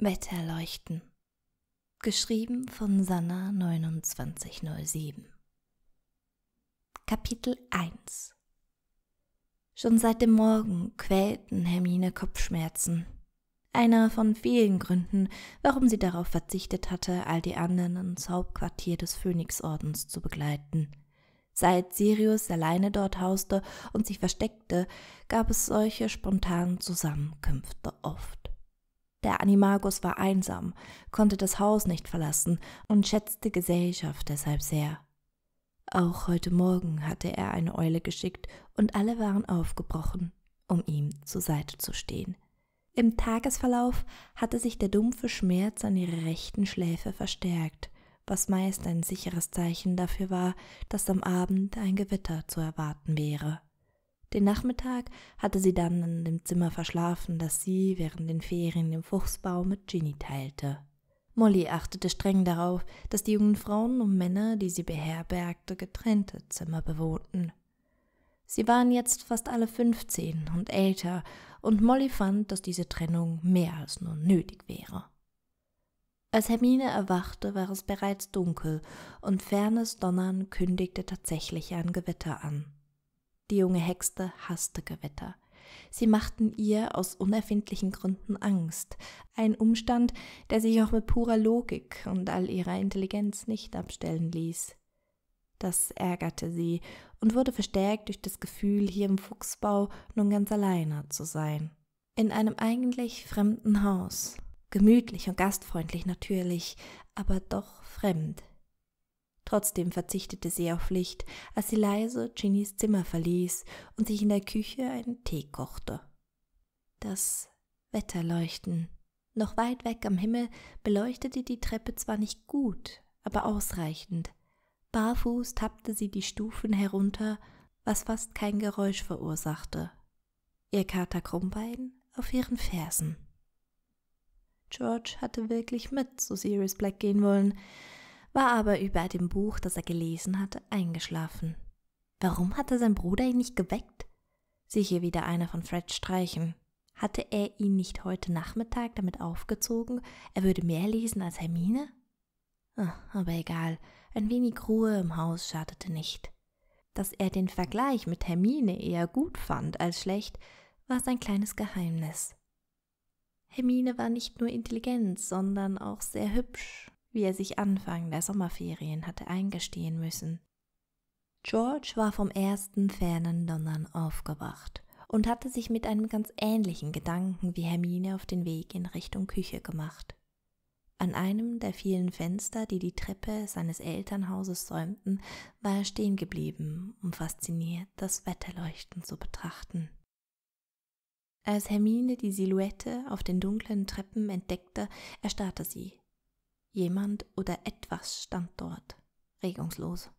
Wetterleuchten. Geschrieben von Sanna 2907. Kapitel 1 Schon seit dem Morgen quälten Hermine Kopfschmerzen. Einer von vielen Gründen, warum sie darauf verzichtet hatte, all die anderen ins Hauptquartier des Phönixordens zu begleiten. Seit Sirius alleine dort hauste und sich versteckte, gab es solche spontanen Zusammenkünfte oft. Der Animagus war einsam, konnte das Haus nicht verlassen und schätzte Gesellschaft deshalb sehr. Auch heute Morgen hatte er eine Eule geschickt und alle waren aufgebrochen, um ihm zur Seite zu stehen. Im Tagesverlauf hatte sich der dumpfe Schmerz an ihrer rechten Schläfe verstärkt, was meist ein sicheres Zeichen dafür war, dass am Abend ein Gewitter zu erwarten wäre. Den Nachmittag hatte sie dann in dem Zimmer verschlafen, das sie während den Ferien im Fuchsbau mit Ginny teilte. Molly achtete streng darauf, dass die jungen Frauen und Männer, die sie beherbergte, getrennte Zimmer bewohnten. Sie waren jetzt fast alle fünfzehn und älter, und Molly fand, dass diese Trennung mehr als nur nötig wäre. Als Hermine erwachte, war es bereits dunkel, und fernes Donnern kündigte tatsächlich ein Gewitter an. Die junge Hexe hasste Gewitter. Sie machten ihr aus unerfindlichen Gründen Angst, ein Umstand, der sich auch mit purer Logik und all ihrer Intelligenz nicht abstellen ließ. Das ärgerte sie und wurde verstärkt durch das Gefühl, hier im Fuchsbau nun ganz alleine zu sein. In einem eigentlich fremden Haus. Gemütlich und gastfreundlich natürlich, aber doch fremd. Trotzdem verzichtete sie auf Licht, als sie leise Ginnys Zimmer verließ und sich in der Küche einen Tee kochte. Das Wetterleuchten. Noch weit weg am Himmel beleuchtete die Treppe zwar nicht gut, aber ausreichend. Barfuß tappte sie die Stufen herunter, was fast kein Geräusch verursachte. Ihr Kater Krummbein auf ihren Fersen. George hatte wirklich mit zu Sirius Black gehen wollen, war aber über dem Buch, das er gelesen hatte, eingeschlafen. Warum hatte sein Bruder ihn nicht geweckt? Sicher wieder einer von Freds Streichen. Hatte er ihn nicht heute Nachmittag damit aufgezogen, er würde mehr lesen als Hermine? Ach, aber egal, ein wenig Ruhe im Haus schadete nicht. Dass er den Vergleich mit Hermine eher gut fand als schlecht, war sein kleines Geheimnis. Hermine war nicht nur intelligent, sondern auch sehr hübsch, wie er sich Anfang der Sommerferien hatte eingestehen müssen. George war vom ersten fernen Donnern aufgewacht und hatte sich mit einem ganz ähnlichen Gedanken wie Hermine auf den Weg in Richtung Küche gemacht. An einem der vielen Fenster, die die Treppe seines Elternhauses säumten, war er stehen geblieben, um fasziniert das Wetterleuchten zu betrachten. Als Hermine die Silhouette auf den dunklen Treppen entdeckte, erstarrte sie Jemand oder etwas stand dort, regungslos.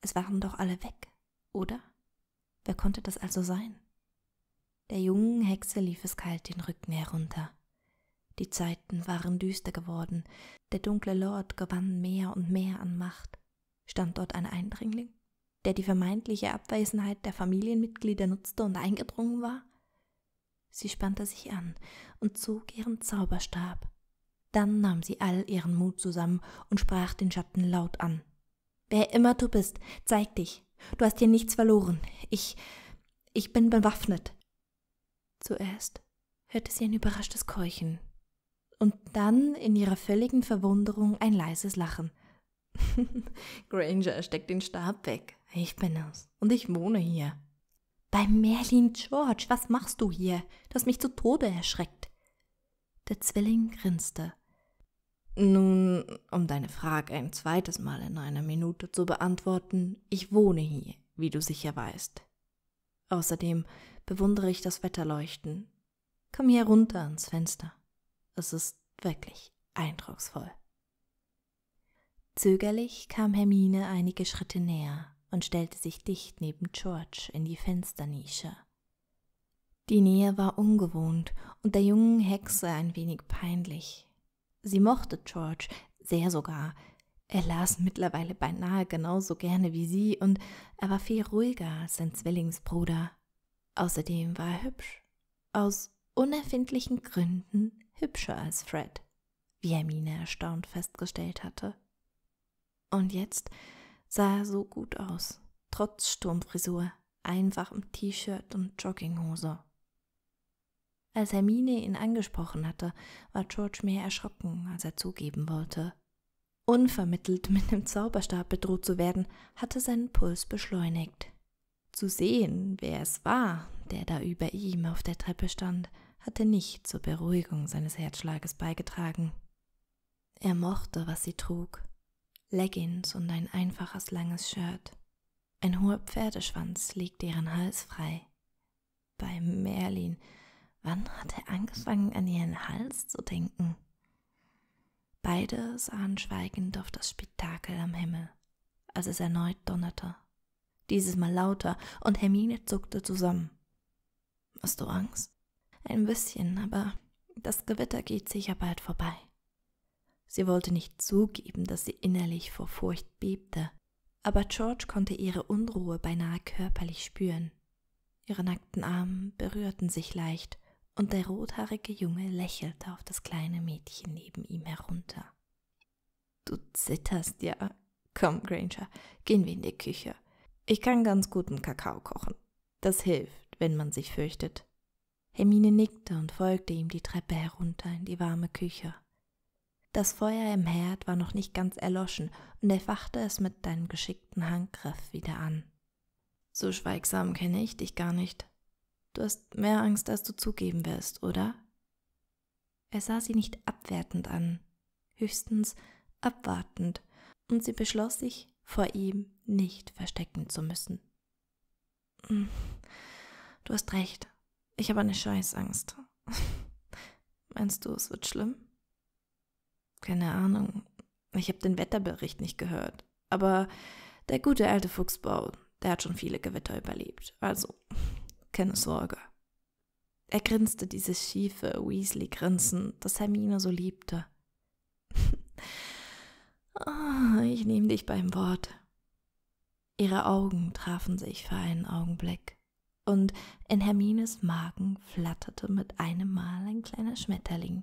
Es waren doch alle weg, oder? Wer konnte das also sein? Der jungen Hexe lief es kalt den Rücken herunter. Die Zeiten waren düster geworden, der dunkle Lord gewann mehr und mehr an Macht. Stand dort ein Eindringling, der die vermeintliche Abwesenheit der Familienmitglieder nutzte und eingedrungen war? Sie spannte sich an und zog ihren Zauberstab, dann nahm sie all ihren Mut zusammen und sprach den Schatten laut an. Wer immer du bist, zeig dich. Du hast hier nichts verloren. Ich. ich bin bewaffnet. Zuerst hörte sie ein überraschtes Keuchen und dann in ihrer völligen Verwunderung ein leises Lachen. Granger, steckt den Stab weg. Ich bin es und ich wohne hier. Bei Merlin George, was machst du hier? Du hast mich zu Tode erschreckt. Der Zwilling grinste nun, um deine Frage ein zweites Mal in einer Minute zu beantworten, ich wohne hier, wie du sicher weißt. Außerdem bewundere ich das Wetterleuchten. Komm hier runter ans Fenster. Es ist wirklich eindrucksvoll. Zögerlich kam Hermine einige Schritte näher und stellte sich dicht neben George in die Fensternische. Die Nähe war ungewohnt und der jungen Hexe ein wenig peinlich. Sie mochte George, sehr sogar. Er las mittlerweile beinahe genauso gerne wie sie und er war viel ruhiger als sein Zwillingsbruder. Außerdem war er hübsch. Aus unerfindlichen Gründen hübscher als Fred, wie Hermine erstaunt festgestellt hatte. Und jetzt sah er so gut aus, trotz Sturmfrisur, einfachem T-Shirt und Jogginghose. Als Hermine ihn angesprochen hatte, war George mehr erschrocken, als er zugeben wollte. Unvermittelt mit dem Zauberstab bedroht zu werden, hatte seinen Puls beschleunigt. Zu sehen, wer es war, der da über ihm auf der Treppe stand, hatte nicht zur Beruhigung seines Herzschlages beigetragen. Er mochte, was sie trug. Leggings und ein einfaches langes Shirt. Ein hoher Pferdeschwanz legte ihren Hals frei. Bei Merlin Wann hat er angefangen, an ihren Hals zu denken? Beide sahen schweigend auf das Spektakel am Himmel, als es erneut donnerte. Dieses Mal lauter, und Hermine zuckte zusammen. Hast du Angst? Ein bisschen, aber das Gewitter geht sicher bald vorbei. Sie wollte nicht zugeben, dass sie innerlich vor Furcht bebte, aber George konnte ihre Unruhe beinahe körperlich spüren. Ihre nackten Arme berührten sich leicht, und der rothaarige Junge lächelte auf das kleine Mädchen neben ihm herunter. Du zitterst ja. Komm, Granger, gehen wir in die Küche. Ich kann ganz guten Kakao kochen. Das hilft, wenn man sich fürchtet. Hermine nickte und folgte ihm die Treppe herunter in die warme Küche. Das Feuer im Herd war noch nicht ganz erloschen und er fachte es mit deinem geschickten Handgriff wieder an. So schweigsam kenne ich dich gar nicht, Du hast mehr Angst, als du zugeben wirst, oder? Er sah sie nicht abwertend an, höchstens abwartend, und sie beschloss sich, vor ihm nicht verstecken zu müssen. Hm, du hast recht. Ich habe eine Scheißangst. Meinst du, es wird schlimm? Keine Ahnung. Ich habe den Wetterbericht nicht gehört. Aber der gute alte Fuchsbau, der hat schon viele Gewitter überlebt. Also, keine Sorge. Er grinste dieses schiefe Weasley-Grinsen, das Hermine so liebte. Ah, ich nehme dich beim Wort. Ihre Augen trafen sich für einen Augenblick, und in Hermines Magen flatterte mit einem Mal ein kleiner Schmetterling.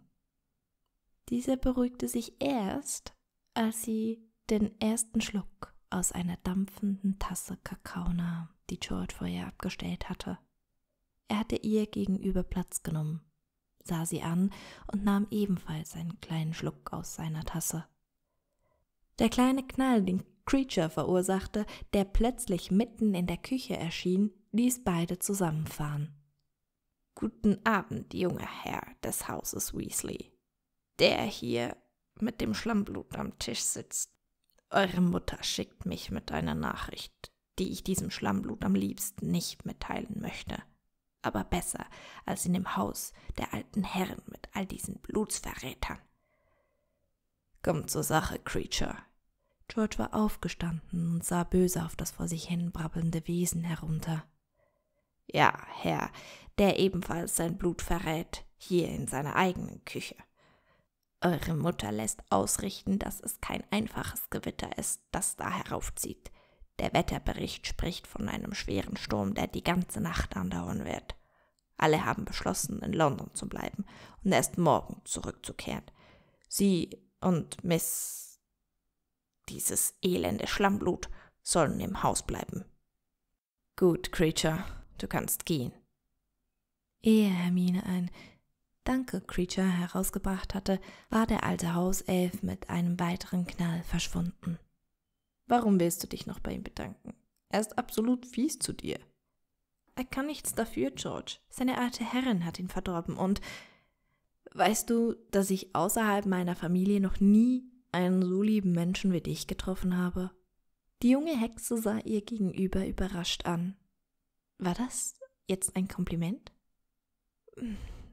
Dieser beruhigte sich erst, als sie den ersten Schluck aus einer dampfenden Tasse Kakao nahm, die George vorher abgestellt hatte. Er hatte ihr gegenüber Platz genommen, sah sie an und nahm ebenfalls einen kleinen Schluck aus seiner Tasse. Der kleine Knall, den Creature verursachte, der plötzlich mitten in der Küche erschien, ließ beide zusammenfahren. Guten Abend, junger Herr des Hauses Weasley. Der hier mit dem Schlammblut am Tisch sitzt. Eure Mutter schickt mich mit einer Nachricht, die ich diesem Schlammblut am liebsten nicht mitteilen möchte aber besser als in dem Haus der alten Herren mit all diesen Blutsverrätern. Komm zur Sache, Creature. George war aufgestanden und sah böse auf das vor sich hinbrabbelnde Wesen herunter. Ja, Herr, der ebenfalls sein Blut verrät, hier in seiner eigenen Küche. Eure Mutter lässt ausrichten, dass es kein einfaches Gewitter ist, das da heraufzieht. Der Wetterbericht spricht von einem schweren Sturm, der die ganze Nacht andauern wird. Alle haben beschlossen, in London zu bleiben und erst morgen zurückzukehren. Sie und Miss. dieses elende Schlammblut sollen im Haus bleiben. Gut, Creature, du kannst gehen. Ehe Hermine ein Danke, Creature herausgebracht hatte, war der alte Hauself mit einem weiteren Knall verschwunden. Warum willst du dich noch bei ihm bedanken? Er ist absolut fies zu dir. Er kann nichts dafür, George. Seine alte Herrin hat ihn verdorben und weißt du, dass ich außerhalb meiner Familie noch nie einen so lieben Menschen wie dich getroffen habe? Die junge Hexe sah ihr gegenüber überrascht an. War das jetzt ein Kompliment?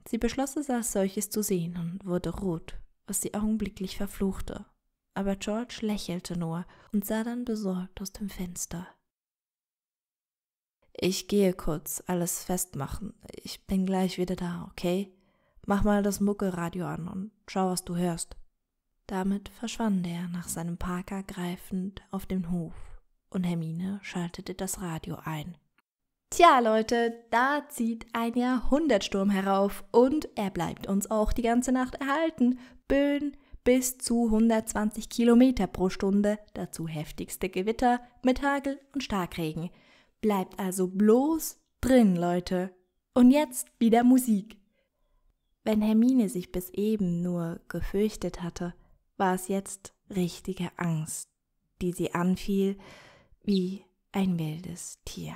Sie beschloss es als solches zu sehen und wurde rot, was sie augenblicklich verfluchte aber George lächelte nur und sah dann besorgt aus dem Fenster. Ich gehe kurz alles festmachen. Ich bin gleich wieder da, okay? Mach mal das Muckelradio an und schau, was du hörst. Damit verschwand er nach seinem Parker greifend auf den Hof und Hermine schaltete das Radio ein. Tja, Leute, da zieht ein Jahrhundertsturm herauf und er bleibt uns auch die ganze Nacht erhalten. Böen, bis zu 120 Kilometer pro Stunde, dazu heftigste Gewitter mit Hagel und Starkregen. Bleibt also bloß drin, Leute. Und jetzt wieder Musik. Wenn Hermine sich bis eben nur gefürchtet hatte, war es jetzt richtige Angst, die sie anfiel wie ein wildes Tier.